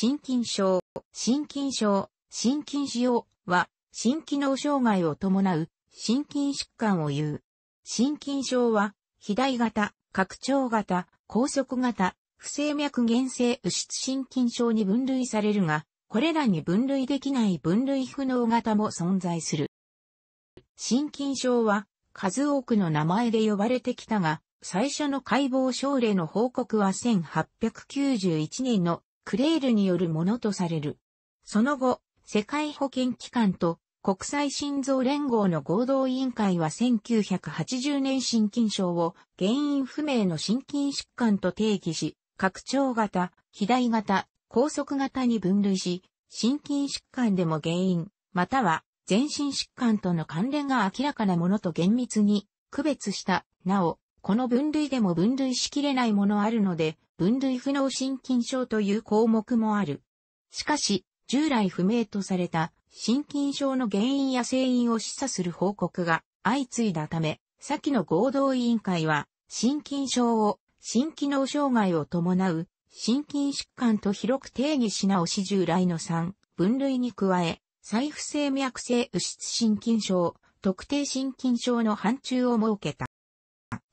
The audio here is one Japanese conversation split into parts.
心筋症、心筋症、心筋腫瘍は、心機能障害を伴う、心筋疾患を言う。心筋症は、肥大型、拡張型、高速型、不整脈原性右室心筋症に分類されるが、これらに分類できない分類不能型も存在する。心筋症は、数多くの名前で呼ばれてきたが、最初の解剖症例の報告は1891年のクレールによるものとされる。その後、世界保健機関と国際心臓連合の合同委員会は1980年心筋症を原因不明の心筋疾患と定義し、拡張型、肥大型、高速型に分類し、心筋疾患でも原因、または全身疾患との関連が明らかなものと厳密に区別した。なお、この分類でも分類しきれないものあるので、分類不能心筋症という項目もある。しかし、従来不明とされた心筋症の原因や成因を示唆する報告が相次いだため、先の合同委員会は、心筋症を、心機能障害を伴う、心筋疾患と広く定義し直し従来の3分類に加え、再不整脈性右室心筋症、特定心筋症の範疇を設けた。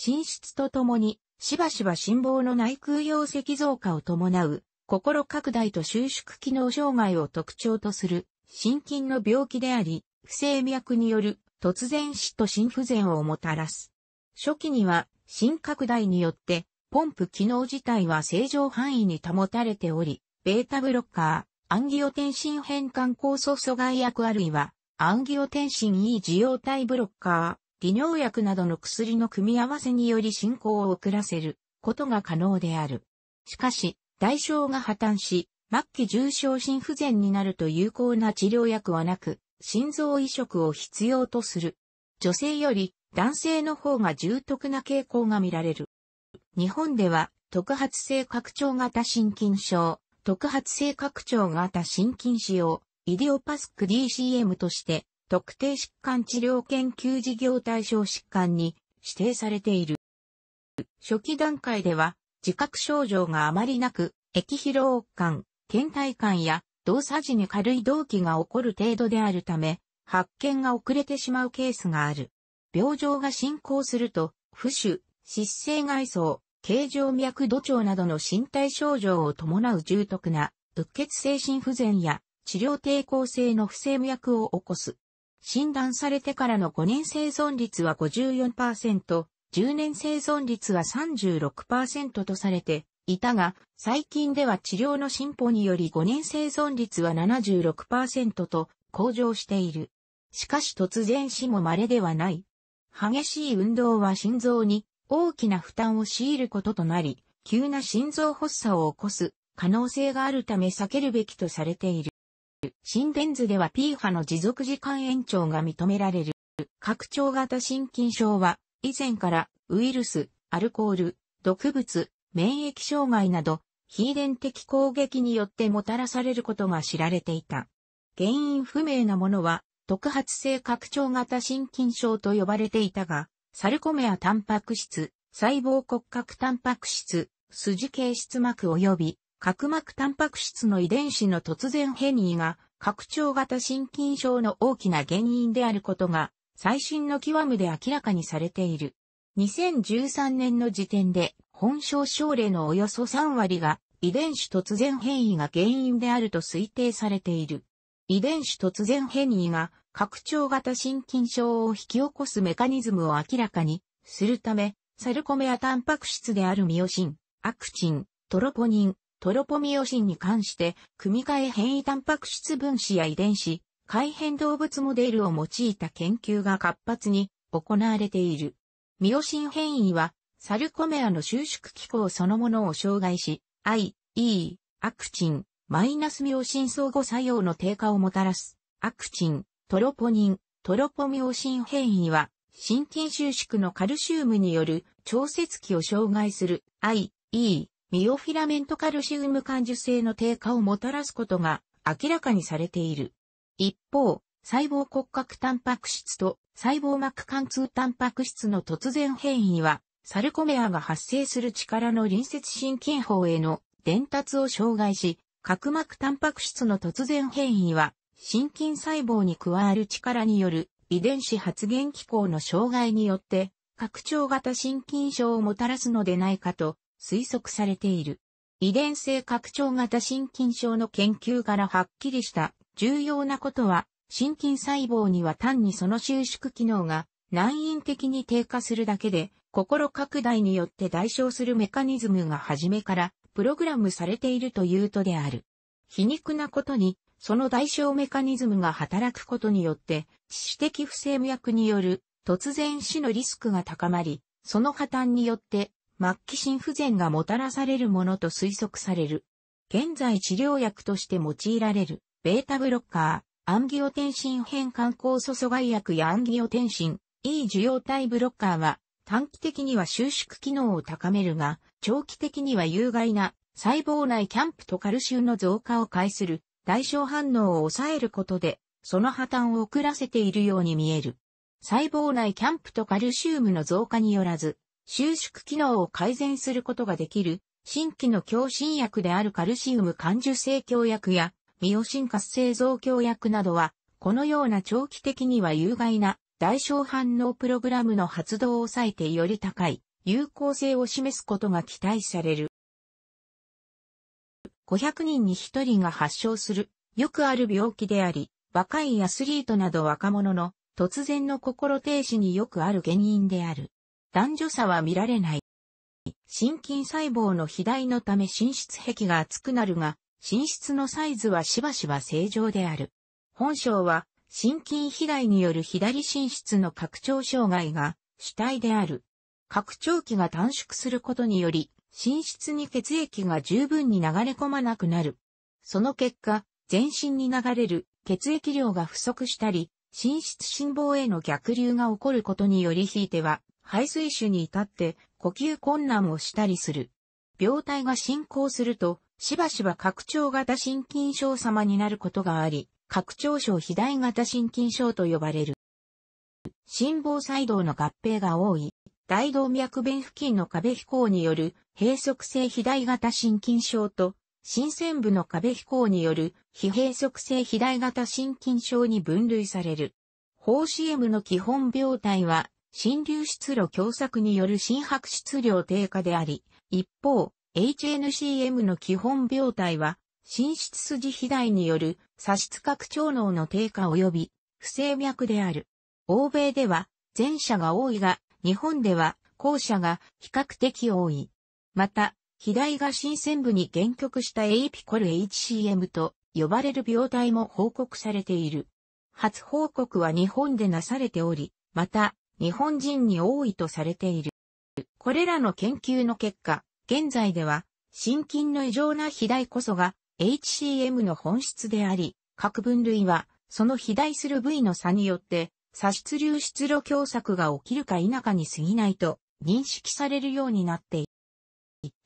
進出とともに、しばしば心房の内空容積増加を伴う、心拡大と収縮機能障害を特徴とする、心筋の病気であり、不整脈による突然死と心不全をもたらす。初期には、心拡大によって、ポンプ機能自体は正常範囲に保たれており、ベータブロッカー、アンギオテンシン変換酵素阻害薬あるいは、アンギオテンシン E 受容体ブロッカー、利尿薬などの薬の組み合わせにより進行を遅らせることが可能である。しかし、代償が破綻し、末期重症心不全になると有効な治療薬はなく、心臓移植を必要とする。女性より男性の方が重篤な傾向が見られる。日本では、特発性拡張型心筋症、特発性拡張型心筋使用、イディオパスク DCM として特定疾患治療研究事業対象疾患に指定されている。初期段階では自覚症状があまりなく、液疲労感、倦怠感や動作時に軽い動悸が起こる程度であるため、発見が遅れてしまうケースがある。病状が進行すると、浮腫、失声外装、形状脈度腸などの身体症状を伴う重篤な、鬱血精神不全や治療抵抗性の不正脈を起こす。診断されてからの5年生存率は54%、10年生存率は36%とされていたが、最近では治療の進歩により5年生存率は76%と向上している。しかし突然死も稀ではない。激しい運動は心臓に大きな負担を強いることとなり、急な心臓発作を起こす可能性があるため避けるべきとされている。心電図では P 波の持続時間延長が認められる。拡張型心筋症は、以前からウイルス、アルコール、毒物、免疫障害など、非電的攻撃によってもたらされることが知られていた。原因不明なものは、特発性拡張型心筋症と呼ばれていたが、サルコメアタンパク質、細胞骨格タンパク質、筋形質膜及び角膜タンパク質の遺伝子の突然変異が、拡張型心筋症の大きな原因であることが、最新の極むで明らかにされている。2013年の時点で、本症症例のおよそ3割が、遺伝子突然変異が原因であると推定されている。遺伝子突然変異が、拡張型心筋症を引き起こすメカニズムを明らかにするため、サルコメアタンパク質であるミオシン、アクチン、トロポニン、トロポミオシンに関して、組み換え変異タンパク質分子や遺伝子、改変動物モデルを用いた研究が活発に行われている。ミオシン変異は、サルコメアの収縮機構そのものを障害し、I、E、アクチン、マイナスミオシン相互作用の低下をもたらす。アクチン、トロポニン、トロポミオシン変異は、心筋収縮のカルシウムによる調節器を障害する I、E、ミオフィラメントカルシウム感受性の低下をもたらすことが明らかにされている。一方、細胞骨格タンパク質と細胞膜貫通タンパク質の突然変異は、サルコメアが発生する力の隣接心筋法への伝達を障害し、角膜タンパク質の突然変異は、心筋細胞に加わる力による遺伝子発現機構の障害によって、拡張型心筋症をもたらすのでないかと推測されている。遺伝性拡張型心筋症の研究からはっきりした重要なことは、心筋細胞には単にその収縮機能が難因的に低下するだけで、心拡大によって代償するメカニズムが初めからプログラムされているというとである。皮肉なことに、その代償メカニズムが働くことによって、知死的不無脈による突然死のリスクが高まり、その破綻によって末期心不全がもたらされるものと推測される。現在治療薬として用いられる、ベータブロッカー、アンギオテンシン変換酵素阻害薬やアンギオテンシン、E 受容体ブロッカーは、短期的には収縮機能を高めるが、長期的には有害な細胞内キャンプとカルシウムの増加を介する代償反応を抑えることで、その破綻を遅らせているように見える。細胞内キャンプとカルシウムの増加によらず、収縮機能を改善することができる、新規の強心薬であるカルシウム感受性強薬や、ミオシン活性増強薬などは、このような長期的には有害な代償反応プログラムの発動を抑えてより高い有効性を示すことが期待される。500人に1人が発症する、よくある病気であり、若いアスリートなど若者の突然の心停止によくある原因である。男女差は見られない。心筋細胞の肥大のため心室壁が厚くなるが、心室のサイズはしばしば正常である。本性は、心筋肥大による左心室の拡張障害が主体である。拡張器が短縮することにより、心室に血液が十分に流れ込まなくなる。その結果、全身に流れる血液量が不足したり、心室心房への逆流が起こることによりひいては、排水種に至って呼吸困難をしたりする。病態が進行すると、しばしば拡張型心筋症様になることがあり、拡張症肥大型心筋症と呼ばれる。心房細動の合併が多い、大動脈弁付近の壁飛行による閉塞性肥大型心筋症と、新線部の壁飛行による非閉塞性肥大型心筋症に分類される。4CM の基本病態は新流出路狭窄による新白質量低下であり、一方、HNCM の基本病態は、心室筋肥大による差質拡張脳の低下及び不整脈である。欧米では前者が多いが、日本では後者が比較的多い。また、肥大が新鮮部に限局したエイピコル HCM と呼ばれる病態も報告されている。初報告は日本でなされており、また、日本人に多いとされている。これらの研究の結果、現在では、心筋の異常な肥大こそが HCM の本質であり、各分類は、その肥大する部位の差によって、差出流出路狭窄が起きるか否かに過ぎないと認識されるようになっている。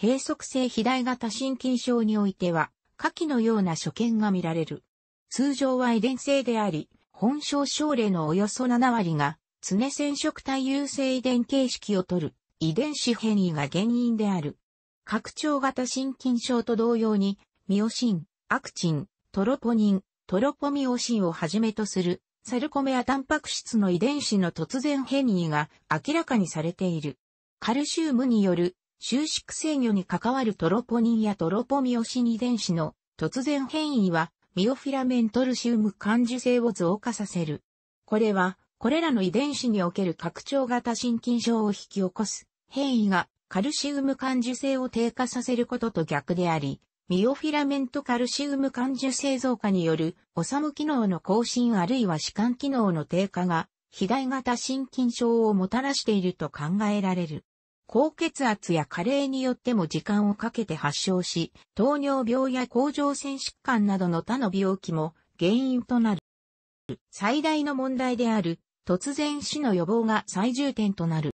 閉塞性肥大型心筋症においては、下記のような所見が見られる。通常は遺伝性であり、本症症例のおよそ7割が常染色体優性遺伝形式を取る遺伝子変異が原因である。拡張型心筋症と同様に、ミオシン、アクチン、トロポニン、トロポミオシンをはじめとするサルコメアタンパク質の遺伝子の突然変異が明らかにされている。カルシウムによる収縮制御に関わるトロポニンやトロポミオシン遺伝子の突然変異はミオフィラメントルシウム感受性を増加させる。これはこれらの遺伝子における拡張型心筋症を引き起こす変異がカルシウム感受性を低下させることと逆であり、ミオフィラメントカルシウム感受性増加による、おさむ機能の更新あるいは弛緩機能の低下が、肥大型心筋症をもたらしていると考えられる。高血圧や加齢によっても時間をかけて発症し、糖尿病や甲状腺疾患などの他の病気も原因となる。最大の問題である突然死の予防が最重点となる。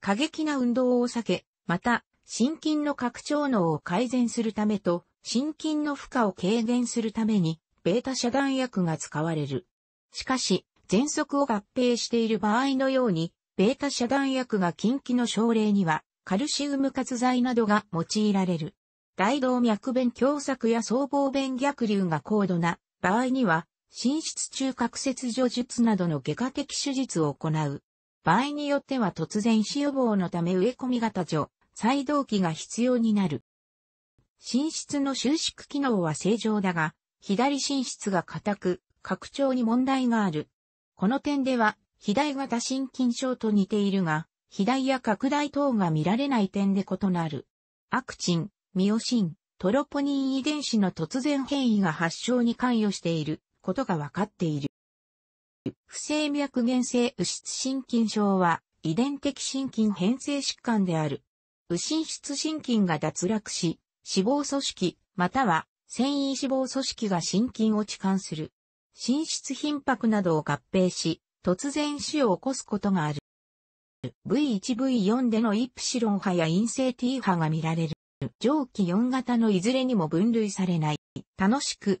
過激な運動を避け、また、心筋の拡張能を改善するためと、心筋の負荷を軽減するために、ベータ遮断薬が使われる。しかし、喘息を合併している場合のように、ベータ遮断薬が近畿の症例には、カルシウム活剤などが用いられる。大動脈弁狭窄や僧帽弁逆流が高度な場合には、心室中隔切除術などの外科的手術を行う。場合によっては突然死予防のため植え込み型除、再動機が必要になる。心室の収縮機能は正常だが、左心室が硬く、拡張に問題がある。この点では、肥大型心筋症と似ているが、肥大や拡大等が見られない点で異なる。アクチン、ミオシン、トロポニン遺伝子の突然変異が発症に関与している。ことが分かっている。不整脈原性右室心筋症は遺伝的心筋変性疾患である。右心室心筋が脱落し、脂肪組織、または繊維脂肪組織が心筋を置換する。心室頻迫などを合併し、突然死を起こすことがある。V1V4 でのイプシロン波や陰性 T 波が見られる。上記4型のいずれにも分類されない。楽しく、